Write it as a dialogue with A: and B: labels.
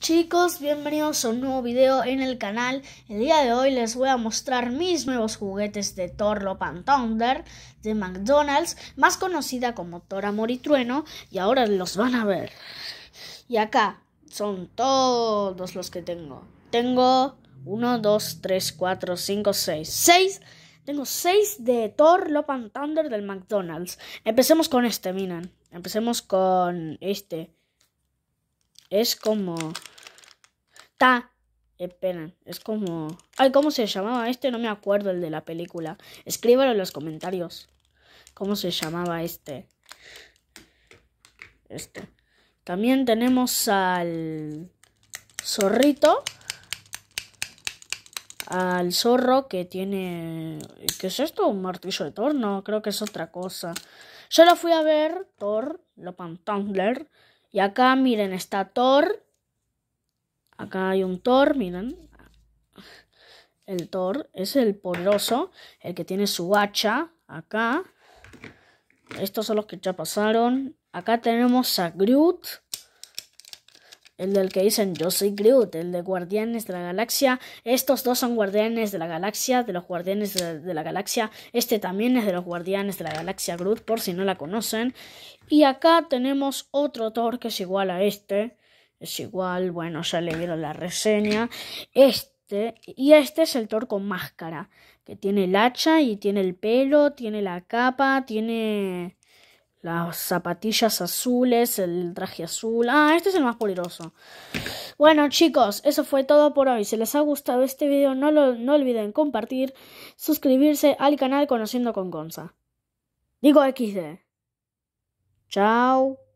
A: Chicos, bienvenidos a un nuevo video en el canal. El día de hoy les voy a mostrar mis nuevos juguetes de Thor Lopan Thunder de McDonald's, más conocida como Thor Amor y Trueno, y ahora los van a ver. Y acá son todos los que tengo. Tengo 1, 2, 3, 4, 5, 6, 6. Tengo 6 de Thor Lopan Thunder del McDonald's. Empecemos con este, miren. Empecemos con este. Es como Esperen, es como... Ay, ¿cómo se llamaba este? No me acuerdo el de la película. Escríbalo en los comentarios. ¿Cómo se llamaba este? Este. También tenemos al zorrito. Al zorro que tiene... ¿Qué es esto? ¿Un martillo de torno No, creo que es otra cosa. Yo lo fui a ver, Thor, lo Tumblr. Y acá, miren, está Thor, Acá hay un Thor, miren. El Thor es el poderoso, el que tiene su hacha acá. Estos son los que ya pasaron. Acá tenemos a Groot. El del que dicen yo soy Groot, el de Guardianes de la Galaxia. Estos dos son Guardianes de la Galaxia, de los Guardianes de, de la Galaxia. Este también es de los Guardianes de la Galaxia Groot, por si no la conocen. Y acá tenemos otro Thor que es igual a este es igual, bueno, ya leído la reseña. Este, y este es el Thor con máscara, que tiene el hacha y tiene el pelo, tiene la capa, tiene las zapatillas azules, el traje azul. Ah, este es el más poderoso. Bueno, chicos, eso fue todo por hoy. Si les ha gustado este video, no, no olviden compartir, suscribirse al canal Conociendo con Gonza. Digo XD. Chao.